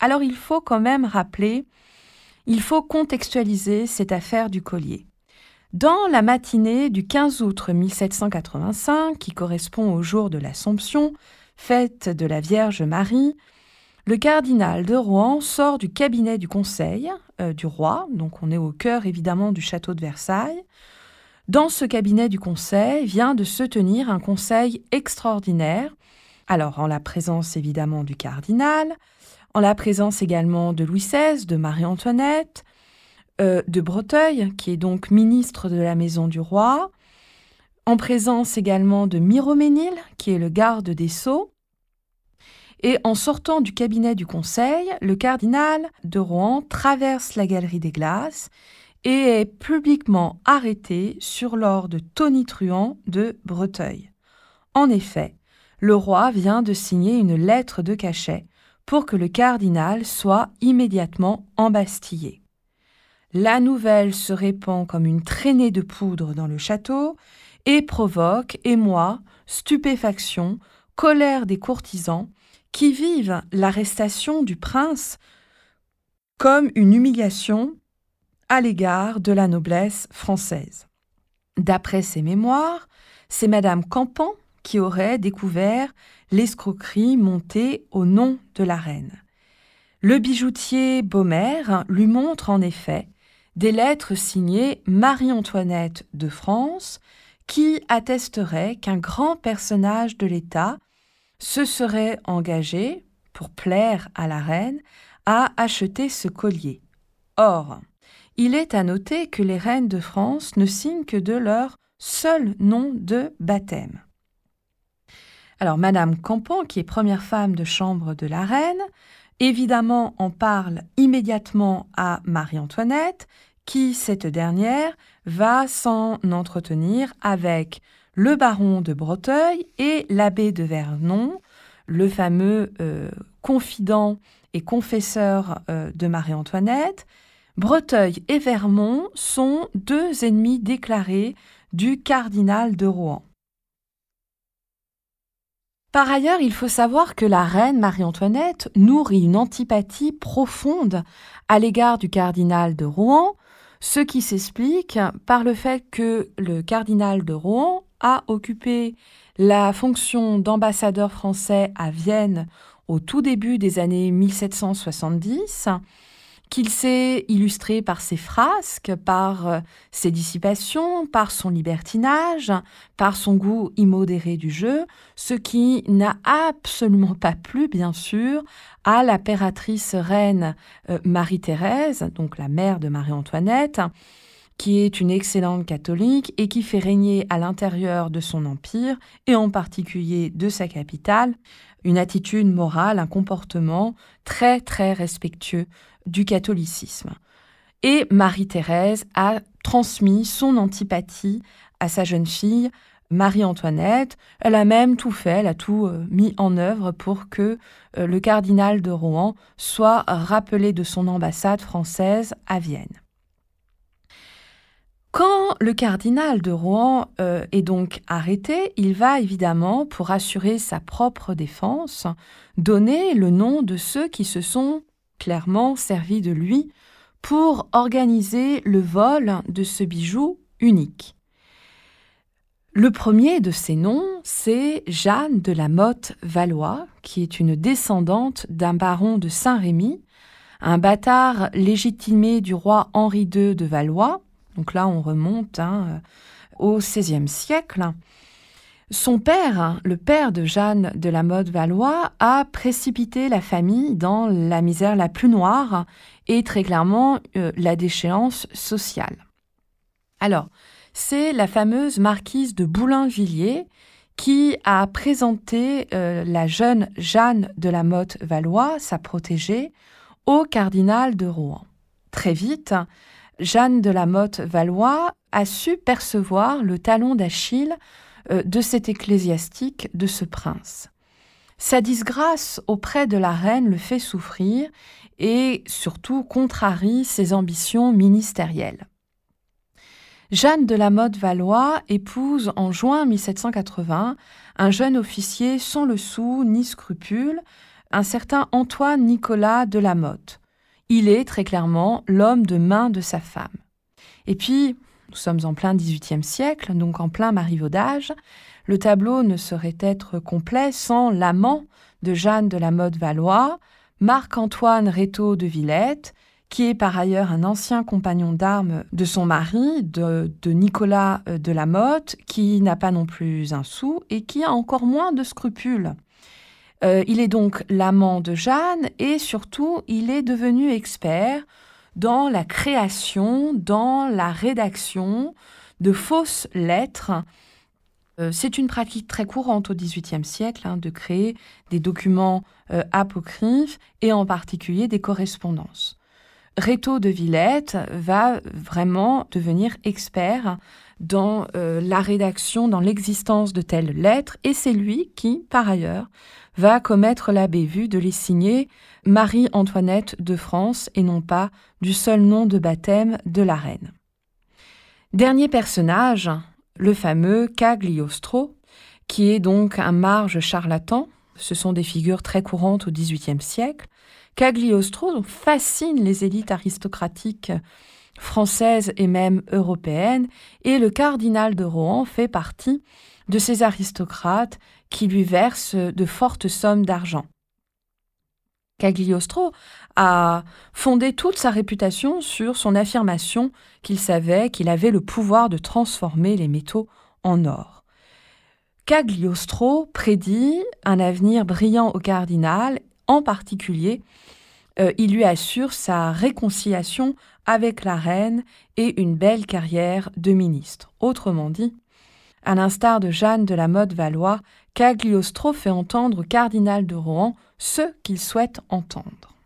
Alors il faut quand même rappeler, il faut contextualiser cette affaire du collier. Dans la matinée du 15 août 1785, qui correspond au jour de l'Assomption, fête de la Vierge Marie, le cardinal de Rouen sort du cabinet du conseil euh, du roi, donc on est au cœur évidemment du château de Versailles. Dans ce cabinet du conseil vient de se tenir un conseil extraordinaire, alors en la présence évidemment du cardinal, en la présence également de Louis XVI, de Marie-Antoinette, euh, de Breteuil, qui est donc ministre de la Maison du Roi, en présence également de Miroménil, qui est le garde des Sceaux, et en sortant du cabinet du Conseil, le cardinal de Rouen traverse la galerie des glaces et est publiquement arrêté sur l'ordre de Tonitruant de Breteuil. En effet, le roi vient de signer une lettre de cachet pour que le cardinal soit immédiatement embastillé. La nouvelle se répand comme une traînée de poudre dans le château et provoque émoi, stupéfaction, colère des courtisans qui vivent l'arrestation du prince comme une humiliation à l'égard de la noblesse française. D'après ses mémoires, c'est Madame Campan, qui aurait découvert l'escroquerie montée au nom de la reine. Le bijoutier Baumer lui montre en effet des lettres signées Marie-Antoinette de France qui attesteraient qu'un grand personnage de l'État se serait engagé, pour plaire à la reine, à acheter ce collier. Or, il est à noter que les reines de France ne signent que de leur seul nom de baptême. Alors, Madame Campan, qui est première femme de chambre de la reine, évidemment en parle immédiatement à Marie-Antoinette, qui, cette dernière, va s'en entretenir avec le baron de Breteuil et l'abbé de Vernon, le fameux euh, confident et confesseur euh, de Marie-Antoinette. Breteuil et Vermont sont deux ennemis déclarés du cardinal de Rohan. Par ailleurs, il faut savoir que la reine Marie-Antoinette nourrit une antipathie profonde à l'égard du cardinal de Rouen, ce qui s'explique par le fait que le cardinal de Rouen a occupé la fonction d'ambassadeur français à Vienne au tout début des années 1770 qu'il s'est illustré par ses frasques, par euh, ses dissipations, par son libertinage, par son goût immodéré du jeu, ce qui n'a absolument pas plu, bien sûr, à l'impératrice reine euh, Marie-Thérèse, donc la mère de Marie-Antoinette, qui est une excellente catholique et qui fait régner à l'intérieur de son empire, et en particulier de sa capitale, une attitude morale, un comportement très très respectueux du catholicisme. Et Marie-Thérèse a transmis son antipathie à sa jeune fille, Marie-Antoinette. Elle a même tout fait, elle a tout euh, mis en œuvre pour que euh, le cardinal de Rouen soit rappelé de son ambassade française à Vienne. Quand le cardinal de Rouen euh, est donc arrêté, il va évidemment, pour assurer sa propre défense, donner le nom de ceux qui se sont clairement servi de lui pour organiser le vol de ce bijou unique. Le premier de ces noms, c'est Jeanne de la Motte Valois, qui est une descendante d'un baron de Saint-Rémy, un bâtard légitimé du roi Henri II de Valois. Donc là, on remonte hein, au XVIe siècle. Son père, le père de Jeanne de la Motte Valois, a précipité la famille dans la misère la plus noire et très clairement euh, la déchéance sociale. Alors, c'est la fameuse marquise de Boulainvilliers qui a présenté euh, la jeune Jeanne de la Motte Valois, sa protégée, au cardinal de Rouen. Très vite, Jeanne de la Motte Valois a su percevoir le talon d'Achille euh, de cet ecclésiastique, de ce prince. Sa disgrâce auprès de la reine le fait souffrir et surtout contrarie ses ambitions ministérielles. Jeanne de la Motte Valois épouse en juin 1780 un jeune officier sans le sou ni scrupule, un certain Antoine Nicolas de la Motte. Il est très clairement l'homme de main de sa femme. Et puis, nous sommes en plein XVIIIe siècle, donc en plein marivaudage. Le tableau ne saurait être complet sans l'amant de Jeanne de la Motte Valois, Marc-Antoine Rétaux de Villette, qui est par ailleurs un ancien compagnon d'armes de son mari, de, de Nicolas euh, de la Motte, qui n'a pas non plus un sou et qui a encore moins de scrupules. Euh, il est donc l'amant de Jeanne et surtout, il est devenu expert dans la création, dans la rédaction de fausses lettres. Euh, c'est une pratique très courante au XVIIIe siècle hein, de créer des documents euh, apocryphes et en particulier des correspondances. Réto de Villette va vraiment devenir expert dans la rédaction, dans l'existence de telles lettres, et c'est lui qui, par ailleurs, va commettre la bévue de les signer Marie-Antoinette de France et non pas du seul nom de baptême de la reine. Dernier personnage, le fameux Cagliostro, qui est donc un marge charlatan, ce sont des figures très courantes au XVIIIe siècle. Cagliostro fascine les élites aristocratiques française et même européenne, et le cardinal de Rohan fait partie de ces aristocrates qui lui versent de fortes sommes d'argent. Cagliostro a fondé toute sa réputation sur son affirmation qu'il savait qu'il avait le pouvoir de transformer les métaux en or. Cagliostro prédit un avenir brillant au cardinal, en particulier euh, il lui assure sa réconciliation avec la reine et une belle carrière de ministre. Autrement dit, à l'instar de Jeanne de la Mode Valois, Cagliostro fait entendre au cardinal de Rohan ce qu'il souhaite entendre.